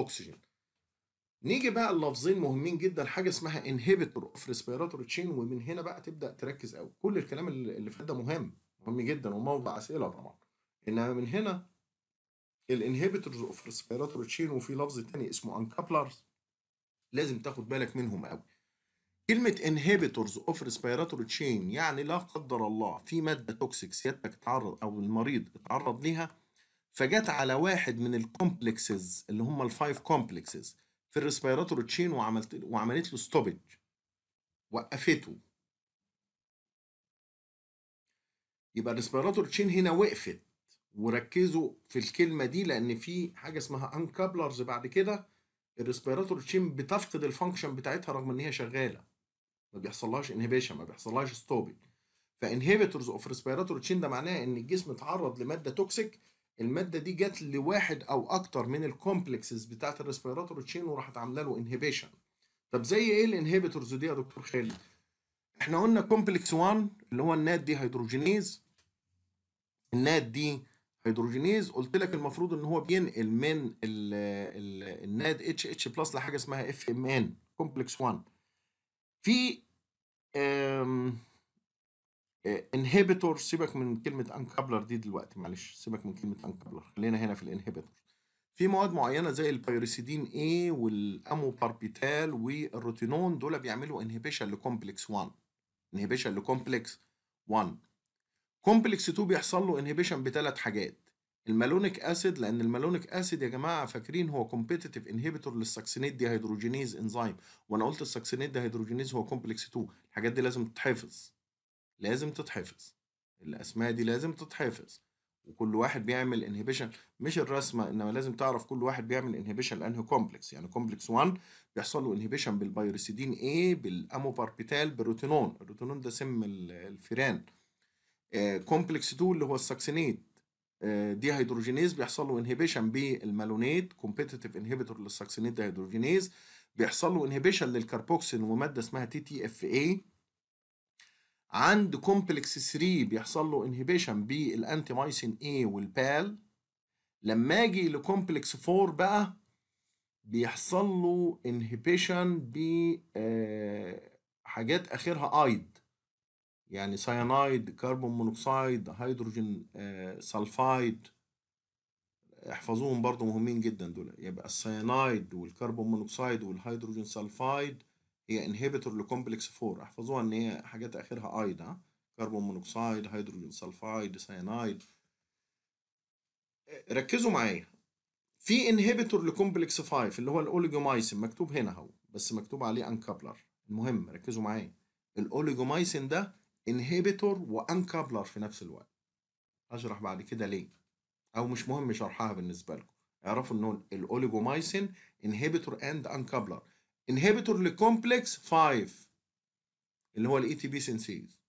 اكسجين نيجي بقى اللفظين مهمين جدا حاجه اسمها انهبيتور اوف ريسبيراتوري تشين ومن هنا بقى تبدا تركز قوي كل الكلام اللي فات ده مهم مهم جدا وموضع اسئله طبعا انما من هنا الانهبيتورز اوف ريسبيراتوري تشين وفي لفظ تاني اسمه انكابلرز لازم تاخد بالك منهم قوي كلمة inhibitors of respiratory chain يعني لا قدر الله في مادة توكسيك سيادتك اتعرض أو المريض اتعرض ليها فجت على واحد من الكومبلكسز اللي هم الفايف كومبلكسز في الريسبيراتور تشين وعملت وعملت له ستوبج وقفته يبقى الريسبيراتور تشين هنا وقفت وركزوا في الكلمه دي لان في حاجه اسمها انكابلرز بعد كده الريسبيراتور تشين بتفقد الفانكشن بتاعتها رغم ان هي شغاله ما بيحصلهاش انهبيشن ما بيحصلهاش ستوبج فانهبيتورز اوف ريسبيراتور تشين ده معناه ان الجسم اتعرض لماده توكسيك الماده دي جت لواحد او اكتر من الكومبلكسز بتاعت الريسبيراتور تشين وراحت عامله له انهبيشن طب زي ايه الانهبيتورز دي يا دكتور خالد احنا قلنا كومبلكس 1 اللي هو النات دي هيدروجينيز النات دي هيدروجينيز قلت لك المفروض ان هو بينقل من الناد اتش اتش بلس لحاجه اسمها اف ام ان كومبلكس 1 في انهبيتور سيبك من كلمه انكابلر دي دلوقتي معلش سيبك من كلمه انكابلر خلينا هنا في الانهبيتور في مواد معينه زي البيروسيدين اي والاموباربيتال والروتينون دول بيعملوا انهبيشن لكومبلكس 1 انهبيشن لكومبلكس 1 كومبلكس 2 بيحصل له انهبيشن بثلاث حاجات المالونيك اسيد لان المالونيك اسيد يا جماعه فاكرين هو كومبيتيتيف انهبيتور للسكسينيت دي هيدروجينيز انزيم وانا قلت السكسينيت دي هيدروجينيز هو كومبلكس 2 الحاجات دي لازم تتحفظ لازم تتحفظ الاسماء دي لازم تتحفظ وكل واحد بيعمل انهبيشن مش الرسمه انما لازم تعرف كل واحد بيعمل انهبيشن لانه كومبلكس يعني كومبلكس 1 بيحصل له انهبيشن بالبيروسيدين اي بالاموباربيتال بروتينون الروتينون ده سم الفيران كومبلكس آه، 2 اللي هو الساكسينيت دي آه، هيدروجينيز بيحصل له انهبيشن بالمالونيت كومبيتيتيف انهبيتور للساكسينيت دي هيدروجينيز بيحصل له انهبيشن للكربوكسين وماده اسمها تي تي اف اي عند كومبلكس 3 بيحصل له انهبيشن بالانتي مايسين اي والبال لما اجي لكومبلكس 4 بقى بيحصل له انهبيشن ب حاجات اخرها ايد يعني سيانايد كربون مونوكسيد هيدروجين سلفايد احفظوهم برضو مهمين جدا دول يبقى السيانايد والكربون مونوكسيد والهيدروجين سلفايد هي انهبيتور لكومبلكس 4 احفظوها ان هي حاجات اخرها اي ده كربون مونوكسيد هيدروجين سلفايد سيانايد ركزوا معايا في انهبيتور لكومبلكس 5 اللي هو الاوليجومايسين مكتوب هنا اهو بس مكتوب عليه انكابلر المهم ركزوا معايا الاوليجومايسين ده انهبيتور وانكابلر في نفس الوقت هشرح بعد كده ليه او مش مهم شرحها بالنسبه لكم اعرفوا ان الاوليجومايسين انهبيتور اند انكابلر انهبيتور لكومبلكس 5 اللي هو الاي تي بي سينسيز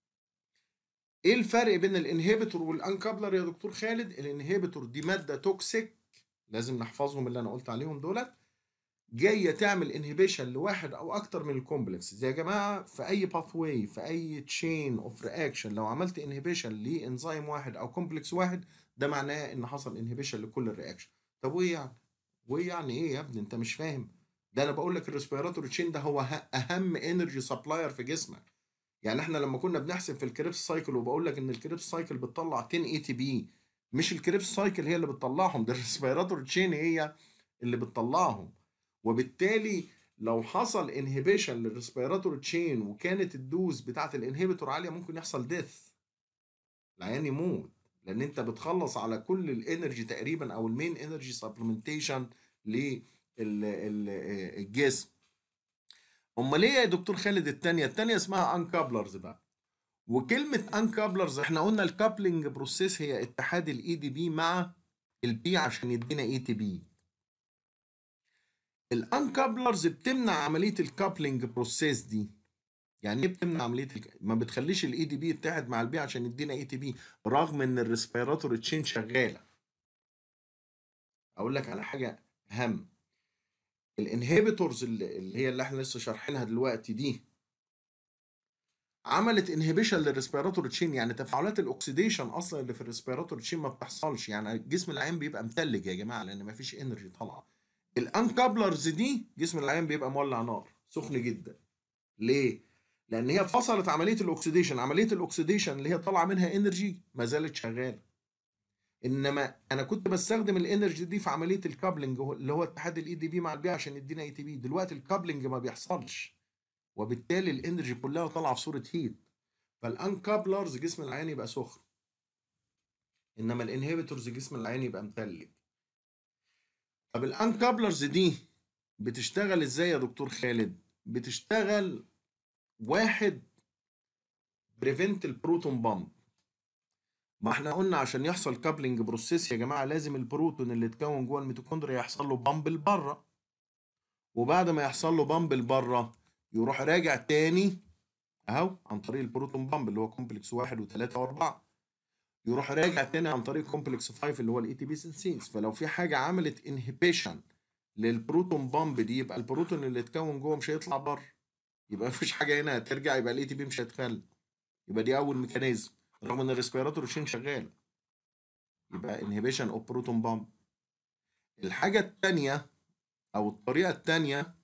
ايه الفرق بين الانهبيتور والانكابلر يا دكتور خالد الانهبيتور دي ماده توكسيك لازم نحفظهم اللي انا قلت عليهم دولت جايه تعمل انهبيشن لواحد او اكتر من الكومبلكس يا جماعه في اي واي في اي تشين اوف رياكشن لو عملت انهبيشن لانزيم واحد او كومبلكس واحد ده معناه ان حصل انهبيشن لكل الرياكشن طب وايه يعني وايه يعني ايه يا ابني انت مش فاهم ده انا بقول لك الريسبيراتوري تشين ده هو أه-، اهم انرجي سبلاير في جسمك يعني احنا لما كنا بنحسب في الكريبس سايكل وبقول لك ان الكريبس سايكل بتطلع 10 اي تي بي مش الكريبس سايكل هي اللي بتطلعهم ده الريسبيراتوري تشين هي اللي بتطلعهم وبالتالي لو حصل انهبيشن للريسبيراتوري تشين وكانت الدوز بتاعه الانهبيتور عاليه ممكن يحصل ديث العيان يموت لان انت بتخلص على كل الانرجي تقريبا او المين انرجي سبلمنتيشن آه، الجسم امال ايه يا دكتور خالد الثانيه الثانيه اسمها انكابلرز بقى وكلمه انكابلرز احنا قلنا الكابلنج بروسيس هي اتحاد الاي دي e بي مع البي عشان يدينا اي تي بي الانكابلرز بتمنع عمليه الكابلنج بروسيس دي يعني ايه بتمنع عمليه ما بتخليش الاي دي e بي يتحد مع البي عشان يدينا اي تي بي رغم ان الريسبيراتور تشين شغاله اقول لك على حاجه هام الانهبيتورز اللي هي اللي احنا لسه شارحينها دلوقتي دي عملت انهبيشن للريسبيراتور تشين يعني تفاعلات الاكسديشن اصلا اللي في الريسبيراتور تشين ما بتحصلش يعني جسم العين بيبقى متلج يا جماعه لان ما فيش انرجي طالعه الانكابلرز دي جسم العين بيبقى مولع نار سخن جدا ليه لان هي فصلت عمليه الاكسديشن عمليه الاكسديشن اللي هي طالعه منها انرجي ما زالت شغاله انما انا كنت بستخدم الانرجي دي في عمليه الكابلنج اللي هو اتحاد الاي دي e بي مع البي عشان يدينا اي تي بي دلوقتي الكابلنج ما بيحصلش وبالتالي الانرجي كلها طالعه في صوره هيت فالانكابلرز جسم العين يبقى سخن انما الانهبيتورز جسم العين يبقى متلج طب الانكابلرز دي بتشتغل ازاي يا دكتور خالد بتشتغل واحد بريفنت البروتون بامب ما احنا قلنا عشان يحصل كابلنج بروسيس يا جماعه لازم البروتون اللي اتكون جوه الميتوكوندريا يحصل له بامبل بره وبعد ما يحصل له بامبل بره يروح راجع تاني اهو عن طريق البروتون بامب اللي هو كومبلكس واحد وثلاثه واربعه يروح راجع تاني عن طريق كومبلكس 5 اللي هو الاي تي بي سنسينس فلو في حاجه عملت انهبيشن للبروتون بامب دي يبقى البروتون اللي اتكون جوه مش هيطلع بره يبقى مفيش حاجه هنا هترجع يبقى الاي تي بي مش هيتخلى يبقى دي اول ميكانيزم رغم ان الريسبيراتور تشين شغال يبقى انهبيشن اوف بروتون بامب الحاجه الثانيه او الطريقه الثانيه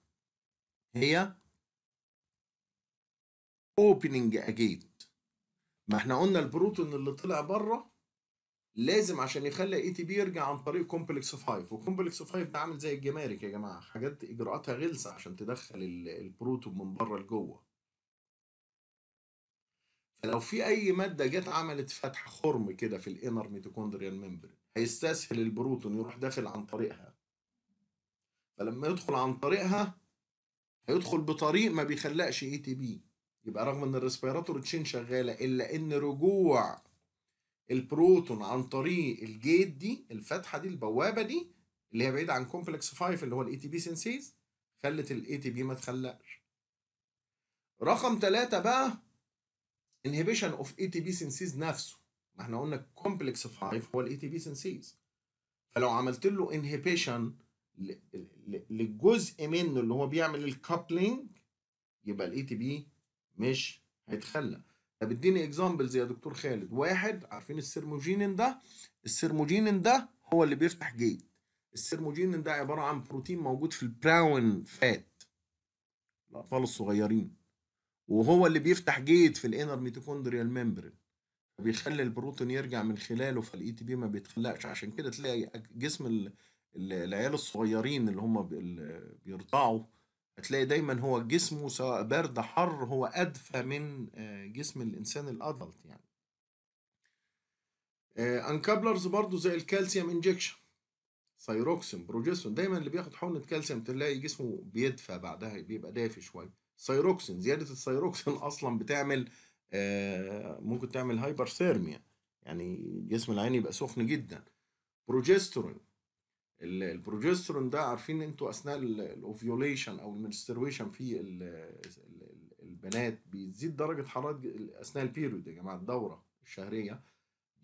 هي اوبننج اجيت ما احنا قلنا البروتون اللي طلع بره لازم عشان يخلي اي تي بي يرجع عن طريق كومبلكس 5 وكومبلكس 5 ده عامل زي الجمارك يا جماعه حاجات اجراءاتها غلسه عشان تدخل البروتون من بره لجوه لو في اي ماده جت عملت فتح خرم كده في الانر ميتوكوندريال ممبرين هيستسهل البروتون يروح داخل عن طريقها فلما يدخل عن طريقها هيدخل بطريق ما بيخلقش اي تي بي يبقى رغم ان الريسبيراتور تشين شغاله الا ان رجوع البروتون عن طريق الجيت دي الفتحه دي البوابه دي اللي هي بعيده عن كومبلكس 5 اللي هو الاي تي بي سينسيز خلت الاي تي بي ما تخلقش رقم ثلاثة بقى inhibition of ATP e synthase نفسه ما احنا قلنا الكومبلكس 5 هو الاي تي بي سينسيز فلو عملت له انهبيشن للجزء منه اللي هو بيعمل الكابلينج يبقى الاي تي e بي مش هيتخلى طب اديني اكزامبلز يا دكتور خالد واحد عارفين السيرموجينين ده السيرموجينين ده هو اللي بيفتح جيت السيرموجينين ده عباره عن بروتين موجود في البراون فات الاطفال الصغيرين وهو اللي بيفتح جيت في الانر ميتوكوندريال ممبرين بيخلي البروتون يرجع من خلاله فالاي تي e بي ما بيتخلقش عشان كده تلاقي جسم العيال الصغيرين اللي هم بيرضعوا هتلاقي دايما هو جسمه سواء برد حر هو ادفى من آه، جسم الانسان الادلت يعني انكابلرز آه، برضو زي الكالسيوم انجكشن ثيروكسين بروجستون دايما اللي بياخد حقنه كالسيوم تلاقي جسمه بيدفى بعدها بيبقى دافي شويه سيروكسين زياده السيروكسين اصلا بتعمل آه، ممكن تعمل هايبر ثيرميا يعني جسم العين يبقى سخن جدا بروجسترون البروجسترون ده عارفين انتوا اثناء الاوفيوليشن او المنسترويشن في البنات بتزيد درجه حراره اثناء البيريود يا جماعه الدوره الشهريه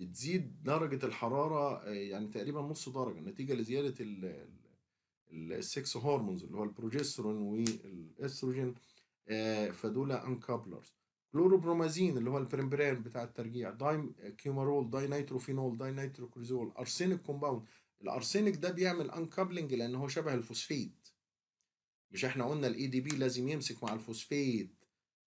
بتزيد درجه الحراره آه، يعني تقريبا نص درجه نتيجه لزياده السكس هرمونز اللي هو البروجسترون والاستروجين آه، فدول انكابلرز كلوروبرومازين اللي هو البريمبرين بتاع الترجيع دايم كيومارول داي نيتروفينول داي نيتروكريزول ارسينيك كومباوند الارسينيك ده بيعمل انكابلنج لان هو شبه الفوسفيد مش احنا قلنا الاي دي e بي لازم يمسك مع الفوسفيد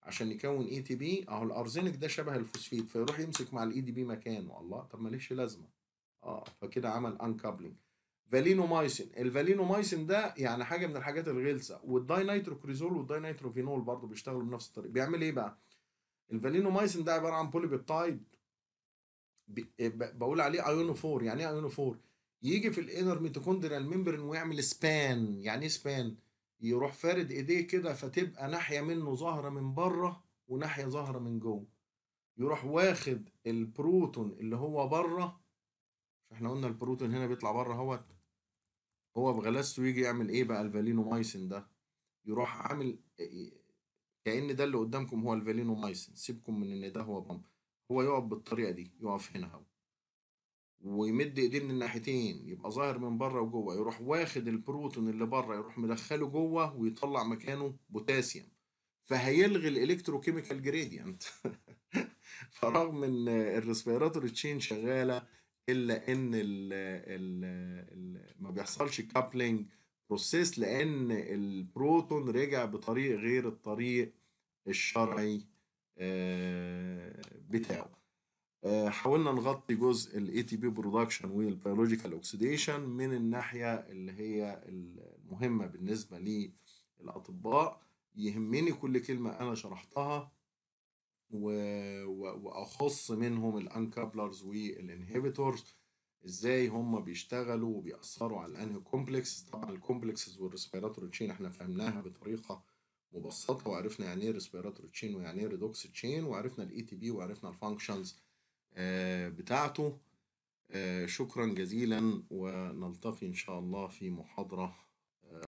عشان يكون اي تي بي اهو الارزينك ده شبه الفوسفيد فيروح يمسك مع الاي دي e بي مكانه الله طب ماليش لازمه اه فكده عمل انكابلنج فالينومايسين الفالينومايسين ده يعني حاجه من الحاجات الغلسه والداي نيتروفينول برضه بيشتغلوا بنفس الطريقه بيعمل ايه بقى الفالينومايسين ده عباره عن بوليبيبتايد بقول عليه ايونوفور يعني ايه ايونوفور يجي في الانر ميتوكوندريال ممبرين ويعمل سبان يعني ايه سبان يروح فارد ايديه كده فتبقى ناحيه منه ظاهره من بره وناحيه ظاهره من جوه يروح واخد البروتون اللي هو بره احنا قلنا البروتون هنا بيطلع بره اهوت هو بغلاسته يجي يعمل ايه بقى مايسن ده يروح عامل كأن ده اللي قدامكم هو مايسن سيبكم من ان ده هو بامب هو يقف بالطريقة دي يقف هنا اهو ويمد ايديه من الناحيتين يبقى ظاهر من بره وجوه يروح واخد البروتون اللي بره يروح مدخله جوه ويطلع مكانه بوتاسيوم فهيلغي الالكتروكيميكال جريدينت فرغم ان الريسبيراتور تشين شغاله الا ان الـ الـ الـ ما بيحصلش كابلنج بروسيس لان البروتون رجع بطريق غير الطريق الشرعي آه، بتاعه آه، حاولنا نغطي جزء الاي تي بي برودكشن والبيولوجيكال اوكسيديشن من الناحيه اللي هي المهمه بالنسبه للاطباء يهمني كل كلمه انا شرحتها و... و... واخص منهم الانكابلرز والانهبيتورز ازاي هم بيشتغلوا وبيأثروا على الانهي كومبلكس طبعا الكومبلكسز والريسبيراتوري تشين احنا فهمناها بطريقه مبسطه وعرفنا يعني ايه ريسبيراتوري تشين ويعني ايه ريدوكس تشين وعرفنا الاي تي e بي وعرفنا الفانكشنز آه، بتاعته آه، شكرا جزيلا ونلتقي ان شاء الله في محاضره